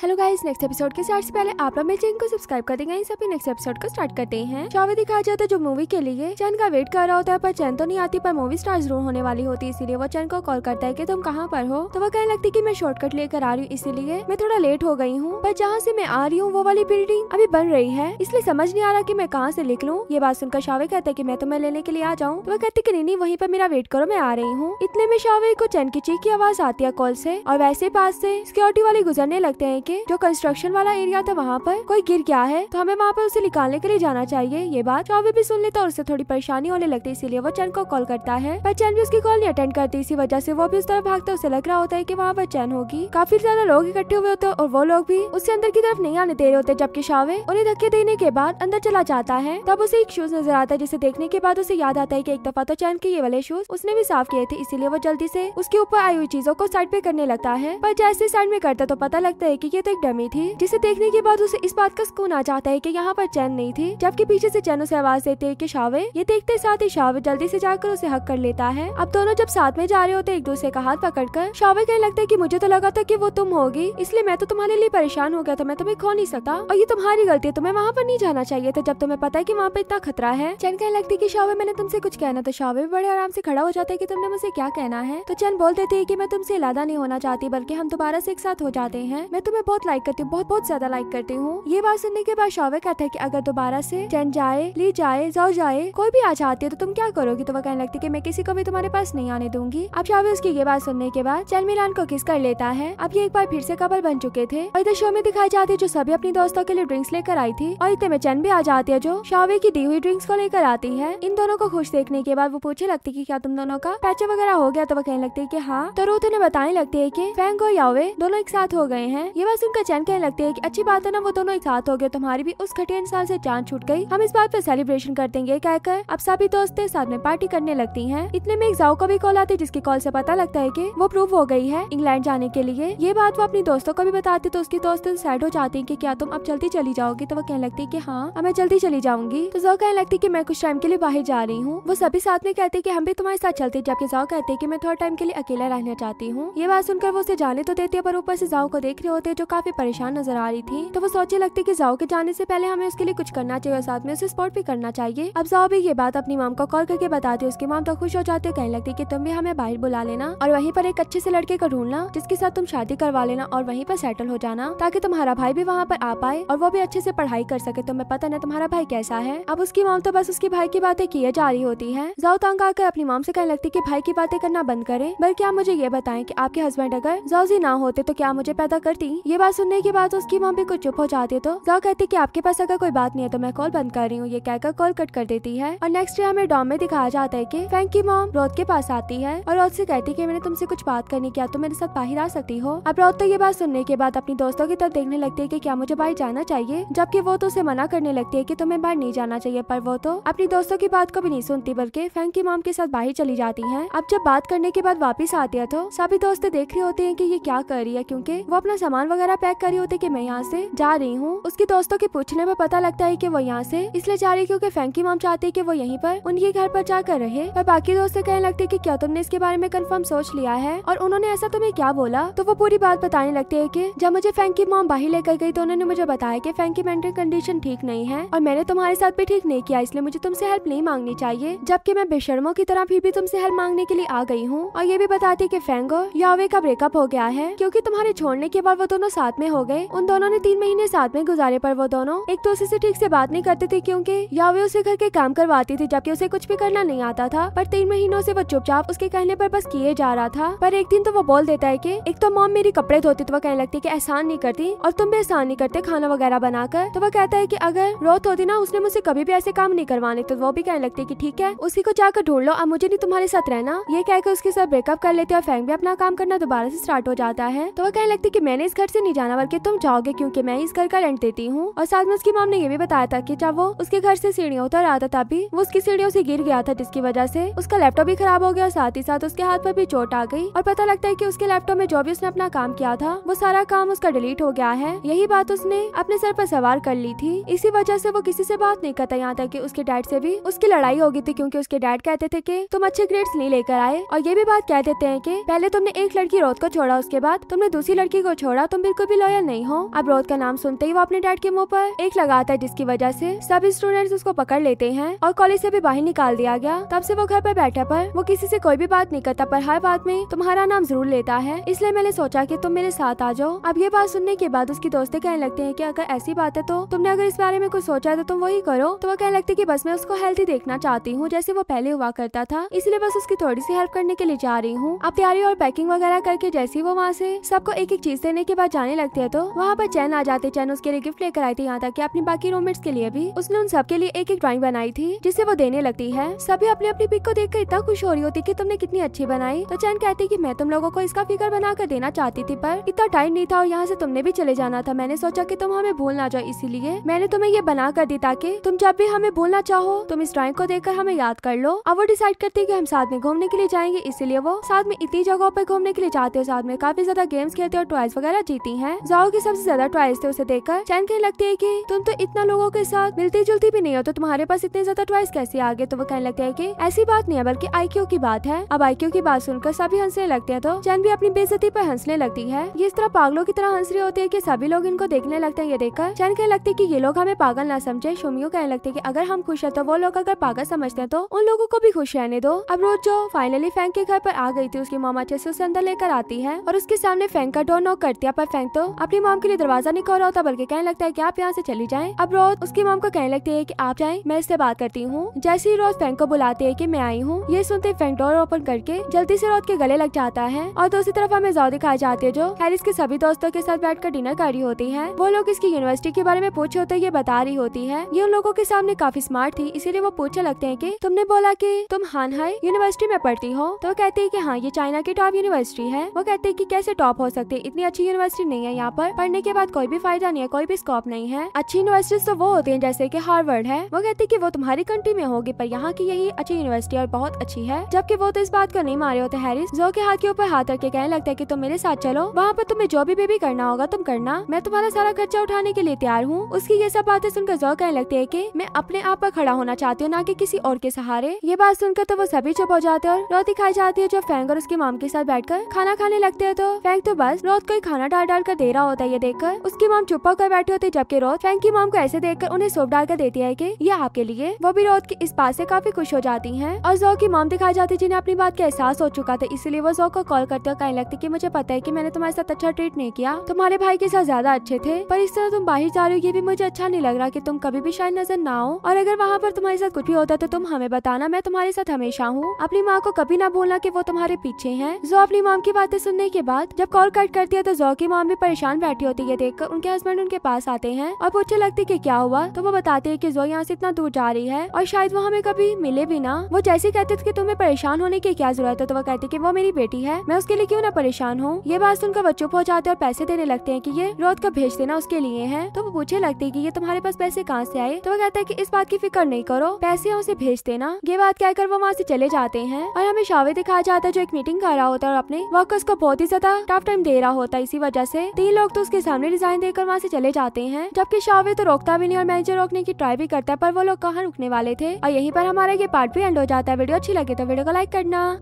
hello guys next episode के start से पहले आप लोग मेरे चैनल को सब्सक्राइब कर देंगे इस नेक्स्ट एपिसोड को स्टार्ट करते हैं शावे दिखाया जाता है जो मूवी के लिए चैन का वेट कर रहा होता है पर चैन तो नहीं आती पर मूवी स्टार जरूर होने वाली होती है इसीलिए वो चैन को कॉल करता है की तुम कहाँ पर हो तो वो कहने लगती की मैं शॉर्टकट लेकर आ रही हूँ इसीलिए मैं थोड़ा लेट हो गई हूँ पर जहाँ से मैं आ रही हूँ वो वाली बिल्डिंग अभी बन रही है इसलिए समझ नहीं आ रहा की मैं कहाँ से लिख लूँ ये बात सुनकर शावे कहता है की मैं तुम्हें लेने के लिए आ जाऊँ तो वो कहती की नहीं वहीं पर मेरा वेट करो मैं आ रही हूँ इतने में शावे को चैन की चीख की आवाज आती है कॉल से और वैसे पास से सिक्योरिटी वाले गुजरने लगते हैं के जो कंस्ट्रक्शन वाला एरिया था वहाँ पर कोई गिर गया है तो हमें वहाँ पर उसे निकालने के लिए जाना चाहिए ये बात चौबे भी सुन लेता और उसे थोड़ी परेशानी होने लगती है इसीलिए वो चैन को कॉल करता है पर चैन भी उसकी कॉल नहीं अटेंड करती इसी वजह से वो भी उस तरफ भागता उसे लग रहा होता है की वहाँ पर चैन होगी काफी ज्यादा लोग इकट्ठे हुए होते और वो लोग भी उसे अंदर की तरफ नहीं आने दे रहे होते जबकि शावे उन्हें धक्के देने के बाद अंदर चला जाता है तब उसे एक शूज नजर आता है जिसे देखने के बाद उसे याद आता है की एक दफा तो चैन के ये वाले शूज उसने भी साफ किए थे इसीलिए वो जल्दी से उसके ऊपर आई हुई चीजों को साइड पे करने लगता है पर जैसे साइड में करता तो पता लगता है की ये तो एक डमी थी जिसे देखने के बाद उसे इस बात का सुकून आ जाता है की यहाँ पर चैन नहीं थी जबकि पीछे से चैन उसे आवाज देते है की शावे ये देखते साथ ही शावे जल्दी से जाकर उसे हक कर लेता है अब दोनों जब साथ में जा रहे होते एक दूसरे का हाथ पकड़ कर शावे कहने लगता है की मुझे तो लगा था की वो तुम होगी इसलिए मैं तो तुम्हारे लिए परेशान हो गया था मैं तुम्हें खो नहीं सकता और ये तुम्हारी गलती है तुम्हें वहाँ पर नहीं जाना चाहिए था जब तुम्हें पता है की वहाँ पर इतना खतरा है चैन कहने लगती की शावे मैंने तुमसे कुछ कहना था शावे भी बड़े आराम से खड़ा हो जाता है की तुमने मुझसे क्या कहना है तो चैन बोल देते है की मैं तुमसे इलादा नहीं होना चाहती बल्कि हम दोबारा से एक साथ हो जाते हैं मैं तुम्हें बहुत लाइक करती हूँ बहुत बहुत ज्यादा लाइक करती हूँ ये बात सुनने के बाद शावे कहता है की अगर दोबारा से चैन जाए ली जाए जाओ जाए कोई भी आ जाती है तो तुम क्या करोगी तो वह कहने लगती की मैं किसी को भी तुम्हारे पास नहीं आने दूंगी अब शावे उसकी ये बात सुनने के बाद चैन मिलान को किस कर लेता है अब ये एक बार फिर से कपल बन चुके थे और इधर शो में दिखाई जाती है जो सभी अपनी दोस्तों के लिए ड्रिंक्स लेकर आई थी और इतने में चैन भी आ जाती है जो शावे की दी हुई ड्रिंक्स को लेकर आती है इन दोनों को खुश देखने के बाद वो पूछे लगती की क्या तुम दोनों का पैच वगैरह हो गया तो वह कहने लगती है की हाँ तो रूथ उन्हें बताने लगती है की फैंग और यावे दोनों एक साथ हो गए हैं ये बात यह उनका चैन कहने लगते हैं कि अच्छी बात है ना वो दोनों एक साथ हो गए तुम्हारी भी उस घटिया इंसान से जान छूट गई हम इस बात पर सेलिब्रेशन कर देंगे कहकर अब सभी दोस्त साथ में पार्टी करने लगती है इतने में एक जाओ का भी कॉल आती है जिसकी कॉल ऐसी पता लगता है की वो प्रूव हो गई है इंग्लैंड जाने के लिए ये बात वो अपनी दोस्तों को भी बताती तो उसकी दोस्त सैड हो जाती है की क्या तुम अब जल्दी चली जाओगी तो वो कहने लगती है की हाँ मैं जल्दी चली जाऊंगी तो जो कहने लगती है की मैं कुछ टाइम के लिए बाहर जा रही हूँ वो सभी साथ में कहते कि हम भी तुम्हारे साथ चलते हैं जबकि जाओ कहते हैं कि मैं थोड़ा टाइम के लिए अकेला रहना चाहती हूँ ये बात सुनकर वो उसे जाने तो देती है पर ऊपर से जाओ को देख रहे होते हैं जो काफी परेशान नजर आ रही थी तो वो सोचे लगती की जाओ के जाने से पहले हमें उसके लिए कुछ करना चाहिए और साथ में उसे सपोर्ट भी करना चाहिए अब जाओ भी ये बात अपनी माम को कॉल करके बताती उसके उसकी माम तो खुश हो जाती है कहने लगती की तुम भी हमें बाहर बुला लेना और वहीं पर एक अच्छे से लड़के को ढूंढना जिसके साथ तुम शादी करवा लेना और वहीं पर सेटल हो जाना ताकि तुम्हारा भाई भी वहाँ पर आ पाए और वो भी अच्छे से पढ़ाई कर सके तुम्हें पता नहीं तुम्हारा भाई कैसा है अब उसकी माम तो बस उसके भाई की बातें किए जा रही होती है जाओ तंग आकर अपनी माम से कहने लगती कि भाई की बातें करना बंद करें बल्कि आप मुझे ये बताएं कि आपके हस्बैंड अगर जाओजी ना होते तो क्या मुझे पैदा करती ये बात सुनने के बाद तो उसकी माँ भी कुछ चुप हो जाती है तो जो कहती की आपके पास अगर कोई बात नहीं है तो मैं कॉल बंद कर रही हूँ ये कहकर कॉल कट कर देती है और नेक्स्ट डे हमें डॉम में दिखाया जाता है की फैंक की मॉम रोत के पास आती है और रोत से कहती की मैंने तुमसे कुछ बात करनी क्या तुम मेरे साथ बाहर आ सकती हो अब रोत तो ये बात सुनने के बाद अपनी दोस्तों की तरफ देखने लगती है की क्या मुझे बाहर जाना चाहिए जबकि वो तो उसे मना करने लगती है की तुम्हें बाहर नहीं जाना चाहिए पर वो तो अपनी दोस्तों की बात को भी नहीं सुनती बल्कि फैंक की माम के साथ बाहर चली जाती है अब जब बात करने के बाद वापिस आती है तो सभी दोस्त देख रहे होते हैं की ये क्या कर रही है क्यूँकी वो अपना सामान वगैरह वगैरह पैक करी होती कि मैं यहाँ से जा रही हूँ उसके दोस्तों के पूछने में पता लगता है की वो यहाँ से इसलिए जा रही क्योंकि फैंकी माम चाहती है की वो यहीं पर उनके घर पर जाकर रहे और बाकी दोस्त कहने लगते की क्या तुमने इसके बारे में कंफर्म सोच लिया है और उन्होंने ऐसा तुम्हें क्या बोला तो वो पूरी बात बताने लगते है की जब मुझे फैंकी माम बाहर लेकर गयी तो उन्होंने मुझे बताया की फैंकी मेंटल कंडीशन ठीक नहीं है और मैंने तुम्हारे साथ भी ठीक नहीं किया इसलिए मुझे तुमसे हेल्प नहीं मांगनी चाहिए जबकि मैं बेशर्मो की तरह फिर भी तुमसे हेल्प मांगने के लिए आ गई हूँ और ये भी बताती की फैंगो यावे का ब्रेकअप हो गया है क्यूँकी तुम्हारे छोड़ने के बाद वो दोनों दोनों साथ में हो गए उन दोनों ने तीन महीने साथ में गुजारे पर वो दोनों एक दूसरे तो से ठीक से बात नहीं करते थे क्योंकि वे उसे घर के काम करवाती थी जबकि उसे कुछ भी करना नहीं आता था पर तीन महीनों से वो चुपचाप उसके कहने पर बस किए जा रहा था पर एक दिन तो वो बोल देता है की एक तो मॉम मेरी कपड़े धोती तो वो कहने लगती की एहसान नहीं करती और तुम भी एहसान नहीं करते खाना वगैरह बनाकर तो वो कहता है की अगर रोत तो होती ना उसने मुझसे कभी भी ऐसे काम नहीं करवाने तो वो भी कहने लगती की ठीक है उसी को जाकर ढूंढ लो अब मुझे नहीं तुम्हारे साथ रहना ये कहकर उसके साथ ब्रेकअप कर लेते और फैंक भी अपना काम करना दोबारा से स्टार्ट हो जाता है तो वो कहने लगती की मैंने इस घर से नहीं जाना बल्कि तुम जाओगे क्योंकि मैं इस घर का रेंट देती हूँ और साथ में उसकी माम ने ये भी बताया था की जब वो उसके घर से सीढ़ियाँ उतर आता था भी वो उसकी सीढ़ियों से गिर गया था जिसकी वजह से उसका लैपटॉप भी खराब हो गया और साथ ही साथ उसके हाथ पर भी चोट आ गई और पता लगता है की उसके लैपटॉप में जो भी उसने अपना काम किया था वो सारा काम उसका डिलीट हो गया है यही बात उसने अपने सर पर सवार कर ली थी इसी वजह से वो किसी से बात नहीं करता यहाँ तक कि उसके डैड से भी उसकी लड़ाई हो गई थी क्योंकि उसके डैड कहते थे कि तुम अच्छे ग्रेड्स नहीं लेकर आए और ये भी बात कह देते हैं कि पहले तुमने एक लड़की रोज को छोड़ा उसके बाद तुमने दूसरी लड़की को छोड़ा तुम बिल्कुल भी लॉयल नहीं हो अब रोहित का नाम सुनते ही वो अपने डैड के मुंह पर एक लगाता है जिसकी वजह से सभी स्टूडेंट्स उसको पकड़ लेते हैं और कॉलेज से भी बाहर निकाल दिया गया तब से वो घर पर बैठा पर वो किसी से कोई भी बात नहीं करता पर हर बात में तुम्हारा नाम जरूर लेता है इसलिए मैंने सोचा की तुम मेरे साथ आ जाओ अब ये बात सुनने के बाद उसकी दोस्तें कहने लगते है की अगर ऐसी बात है तो तुमने अगर इस बारे में कुछ सोचा है तो तुम वही करो तो वो कहने लगते की बस मैं उसको हेल्थी देखना चाहती हूँ जैसे वो पहले हुआ करता था इसलिए बस उसकी थोड़ी सी हेल्प करने के लिए जा रही हूँ अब तैयारी और पैकिंग वगैरह करके जैसे वो वहाँ से सबको एक एक चीज देने के बाद जाने लगते हैं तो वहाँ पर चैन आ जाते चैन उसके लिए गिफ्ट लेकर आई थी यहाँ तक कि अपनी बाकी रूममेट्स के लिए भी उसने उन सबके लिए एक एक ड्राइंग बनाई थी जिसे वो देने लगती है सभी अपनी अपनी पिक को देख कर इतना खुश हो रही होती की तुमने कितनी अच्छी बनाई तो चैन कहती की मैं तुम लोगो को इसका फिगर बना कर देना चाहती थी पर इतना टाइम नहीं था और यहाँ ऐसी तुमने भी चले जाना था मैंने सोचा की तुम हमें भूल ना जाओ इसीलिए मैंने तुम्हें ये बना कर दी ताकि तुम जब भी हमें भूलना चाहो तुम इस ड्राइंग को कर हमें याद कर लो अब वो डिसाइड करती है की हम साथ में घूमने के लिए जाएंगे इसीलिए वो साथ में इतनी जगहों पर घूमने के लिए जाते हैं साथ में काफी ज्यादा गेम्स खेलते और टॉयज वगैरह जीते होती है जाओ की सबसे ज्यादा ट्वाइस थे तो उसे देखकर चैन कहने लगती है की तुम तो इतना लोगों के साथ मिलती जुलती भी नहीं हो तो तुम्हारे पास इतने ज्यादा ट्वाइस कैसे आ गए तो वो कहने लगते है की ऐसी बात नहीं है बल्कि आई की बात है अब आई की बात सुनकर सभी हंसने लगते हैं तो चैन भी अपनी बेजती पर हंसने लगती है ये इस तरह पागलों की तरह हंस रही होती है की सभी लोग इनको देखने लगते हैं ये देखकर चैन कहने लगते की ये लोग हमें पागल ना समझे शोमियो कहने लगते की अगर हम खुश है तो वो लोग अगर पागल समझते हैं तो उन लोगों को भी खुश रहने दो अब रोज जो फाइनली फैंक के घर पर आ गई थी उसकी मामा अच्छे से उसे अंदर लेकर आती है और उसके सामने फैंक का डोर नॉक करती है पर फैंग तो अपनी माम के लिए दरवाजा नहीं खोल रहा होता बल्कि कहने लगता है की आप यहाँ ऐसी चली जाए अब रोज उसकी माम को कहने लगती है की आप जाए मैं इससे बात करती हूँ जैसे ही रोज फ्रेंक को बुलाते है की मैं आई हूँ ये सुनते फ्रेंक डोर ओपन करके जल्दी ऐसी रोज के गले लग जाता है और दूसरी तरफ हमें जौ दिखाई जाती है जो हैरिस के सभी दोस्तों के साथ बैठ डिनर कर रही होती है वो लोग इसकी यूनिवर्सिटी के बारे में पूछे होते ये बता रही होती है ये उन लोगों के सामने काफी स्मार्ट थी इसीलिए वो पूछने लगते हैं की तुमने बोला की तुम हान हाई यूनिवर्सिटी में पढ़ती हो तो कहते है की हाँ ये चाइना की टॉप यूनिवर्सिटी है वो कहते हैं की कैसे टॉप हो सकती है इतनी अच्छी यूनिवर्सिटी नहीं है यहाँ पर पढ़ने के बाद कोई भी फायदा नहीं है कोई भी स्कोप नहीं है अच्छी यूनिवर्सिटीज तो वो होती है जैसे की हार्वर्ड है वो कहती की वो तुम्हारी कंट्री में होगी पर यहाँ की यही अच्छी यूनिवर्सिटी और बहुत अच्छी है जबकि वो तो इस बात को नहीं मारे होते हैरिस जो के हाथ के ऊपर हाथ रख के कहने लगता है की तुम मेरे साथ चलो वहाँ पर तुम्हें जो भी बेबी करना होगा तुम करना मैं तुम्हारा सारा खर्चा उठाने के लिए तैयार हूँ उसकी ये सब बातें सुनकर जो कहने लगती है की मैं अपने आप पर खड़ा होना चाहती हूँ ना की किसी और के सहारे ये बात सुनकर तो वो सभी चुप हो जाते और रोती खाई जाती है जो फैंक और उसकी माम के साथ बैठकर खाना खाने लगते है तो फैंक तो बस रोत को ही खाना डाल कर दे रहा होता है ये देखकर उसकी माम चुप होकर बैठे होते जबकि रोज फैंग की माम को ऐसे देखकर उन्हें सोप कर देती है की ये आपके लिए वो भी रोज की इस बात से काफी खुश हो जाती है और जो की माम दिखाई जाती है जिन्हें अपनी बात का एहसास हो चुका था इसलिए वो जो को कॉल करते हुए कहने लगती की मुझे पता है की मैंने तुम्हारे साथ अच्छा ट्रीट नहीं किया तुम्हारे भाई के साथ ज्यादा अच्छे थे पर इस तरह तुम बाहर जा रहे हो ये भी मुझे अच्छा नहीं लग रहा की तुम कभी भी शायद नजर न हो और अगर वहाँ पर तुम्हारे साथ कुछ भी होता तो तुम हमें बताना मैं तुम्हारे साथ हमेशा हूँ अपनी माँ को कभी ना बोलना की वो तुम्हारे पीछे है जो अपनी माम की बातें सुनने के बाद जब कॉल कट करती है तो जो की माम भी परेशान बैठी होती है देखकर उनके हस्बैंड उनके पास आते हैं और पूछने लगती की क्या हुआ तो वो बताते हैं की जो यहाँ से इतना दूर जा रही है और शायद वो हमें कभी मिले भी ना वो जैसे कहते थे कि तुम्हें परेशान होने की क्या जरूरत है तो वो कहती की वो मेरी बेटी है मैं उसके लिए क्यों ना परेशान हूँ ये बात सुनकर वो चुप हो जाते और पैसे देने लगते है की ये रोज का भेज देना उसके लिए है तो वो पूछे लगती की ये तुम्हारे पास पैसे कहाँ से आए तो वो कहते है की इस बात की फिक्र नहीं करो पैसे उसे भेज देना ये बात कहकर वो वहाँ से चले जाते हैं और हमें शावे दिखाया जाता है जो एक मीटिंग कर रहा होता है और अपने वर्कर्स को बहुत ही ज्यादा टफ टाइम दे रहा होता है इसी वजह से तीन लोग तो उसके सामने रिजाइन देकर वहाँ से चले जाते हैं जबकि शावे तो रोकता भी नहीं और मैनेजर रोकने की ट्राई भी करता है पर वो लोग कहाँ रुकने वाले थे और यहीं पर हमारे ये पार्ट भी एंड हो जाता है वीडियो अच्छी लगे तो वीडियो को लाइक करना